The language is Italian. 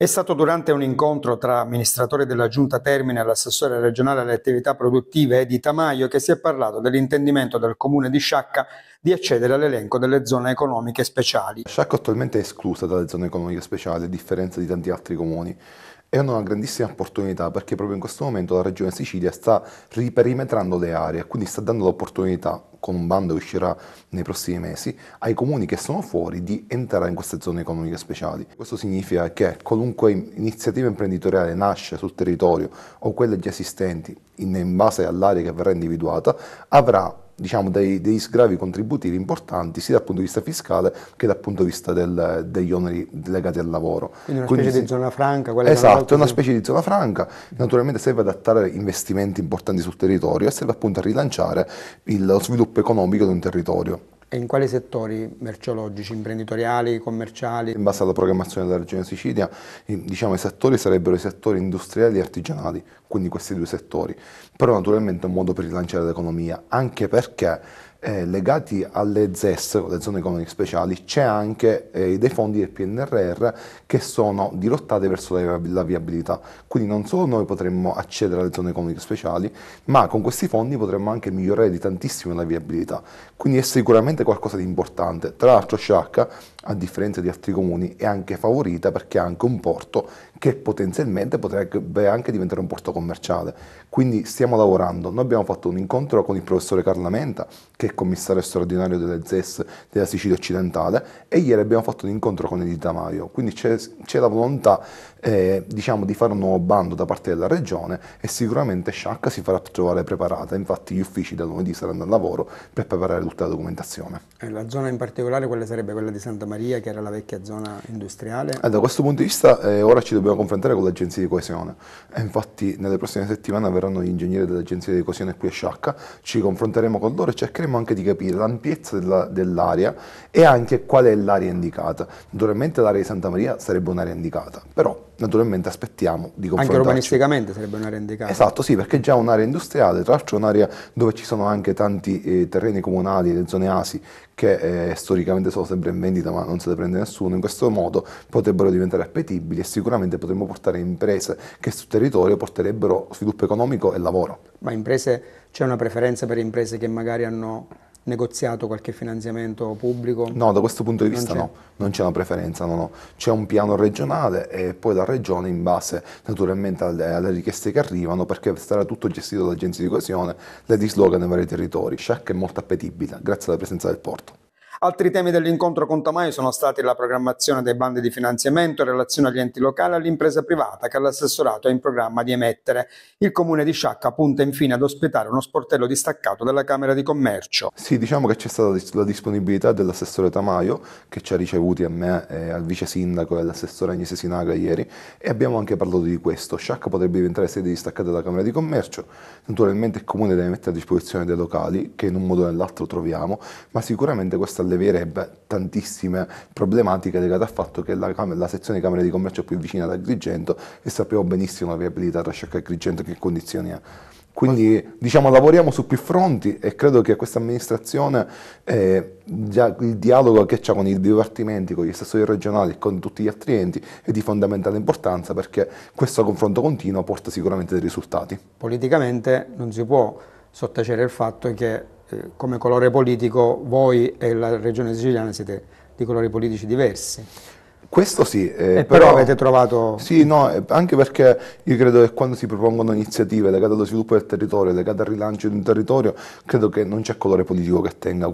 È stato durante un incontro tra amministratore della Giunta Termine e l'assessore regionale alle attività produttive Edi Tamaio che si è parlato dell'intendimento del comune di Sciacca di accedere all'elenco delle zone economiche speciali. Sciacca attualmente è esclusa dalle zone economiche speciali a differenza di tanti altri comuni è una grandissima opportunità perché proprio in questo momento la Regione Sicilia sta riperimetrando le aree, quindi sta dando l'opportunità, con un bando che uscirà nei prossimi mesi, ai comuni che sono fuori di entrare in queste zone economiche speciali. Questo significa che qualunque iniziativa imprenditoriale nasce sul territorio o quelle già esistenti in base all'area che verrà individuata avrà diciamo, dei, dei, sgravi contributivi importanti sia dal punto di vista fiscale che dal punto di vista del, degli oneri legati al lavoro. Quindi una Quindi specie si... di zona franca? Esatto, è una specie di zona franca, naturalmente serve ad adattare investimenti importanti sul territorio e serve appunto a rilanciare il, lo sviluppo economico di un territorio. E in quali settori merceologici, imprenditoriali, commerciali? In base alla programmazione della Regione Sicilia, diciamo, i settori sarebbero i settori industriali e artigianali, quindi questi due settori. Però naturalmente è un modo per rilanciare l'economia, anche perché eh, legati alle ZES, le zone economiche speciali, c'è anche eh, dei fondi del PNRR che sono dirottati verso la, la, viabilità. Quindi non solo noi potremmo accedere alle zone economiche speciali, ma con questi fondi potremmo anche migliorare di tantissimo la viabilità. Quindi è sicuramente qualcosa di importante. Tra l'altro Sciacca, a differenza di altri comuni, è anche favorita perché ha anche un porto che potenzialmente potrebbe anche diventare un porto commerciale. Quindi stiamo lavorando. Noi abbiamo fatto un incontro con il professore Carlamenta che che è commissario straordinario delle ZES della Sicilia occidentale, e ieri abbiamo fatto un incontro con Edita Maio, quindi c'è, la volontà eh, diciamo, di fare un nuovo bando da parte della regione e sicuramente Sciacca si farà trovare preparata, infatti gli uffici da lunedì saranno al lavoro per preparare tutta la documentazione. E eh, la zona in particolare quella sarebbe quella di Santa Maria, che era la vecchia zona industriale? Eh, da questo punto di vista eh, ora ci dobbiamo confrontare con l'agenzia di coesione, e eh, infatti nelle prossime settimane verranno gli ingegneri dell'agenzia di coesione qui a Sciacca, ci confronteremo con loro e cercheremo anche di capire l'ampiezza della, dell'area e anche qual è l'area indicata. Naturalmente l'area di Santa Maria sarebbe un'area indicata, però naturalmente aspettiamo di confrontarci. Anche urbanisticamente sarebbe un'area indicata. Esatto, sì, perché è già un'area industriale, tra l'altro è un'area dove ci sono anche tanti eh, terreni comunali, le zone ASI, che eh, storicamente sono sempre in vendita ma non se le prende nessuno, in questo modo potrebbero diventare appetibili e sicuramente potremmo portare imprese che sul territorio porterebbero sviluppo economico e lavoro. Ma imprese, c'è una preferenza per imprese che magari hanno negoziato qualche finanziamento pubblico? No, da questo punto di vista non no, non c'è una preferenza, no, no. c'è un piano regionale e poi la regione in base naturalmente alle, alle, richieste che arrivano perché sarà tutto gestito da agenzie di coesione, le disloga nei vari territori, Sciacca è molto appetibile grazie alla presenza del porto. Altri temi dell'incontro con Tamai sono stati la programmazione dei bandi di finanziamento in relazione agli enti locali e all'impresa privata che l'assessorato è in programma di emettere. Il comune di Sciacca punta infine ad ospitare uno sportello distaccato dalla Camera di Commercio. Sì, diciamo che c'è stata la disponibilità dell'assessore Tamaio che ci ha ricevuti a me, eh, al vice sindaco e all'assessore Agnese Sinaga ieri e abbiamo anche parlato di questo. Sciacca potrebbe diventare sede distaccata dalla Camera di Commercio. Naturalmente il comune deve mettere a disposizione dei locali che in un modo o nell'altro troviamo, ma sicuramente questa è solleverebbe tantissime problematiche legate al fatto che la, la sezione Camera di Commercio è più vicina ad Agrigento e sappiamo benissimo la viabilità tra Sciacca e Agrigento che condizioni ha. Quindi diciamo, lavoriamo su più fronti e credo che questa amministrazione, eh, il dialogo che c'è con i dipartimenti, con gli assessori regionali e con tutti gli altri enti è di fondamentale importanza perché questo confronto continuo porta sicuramente dei risultati. Politicamente non si può sottacere il fatto che eh, come colore politico voi e la regione siciliana siete di colori politici diversi. Questo sì. Eh, però, però, avete trovato... Sì, no, eh, anche perché io credo che quando si propongono iniziative legate allo sviluppo del territorio, legate al rilancio di un territorio, credo che non c'è colore politico che tenga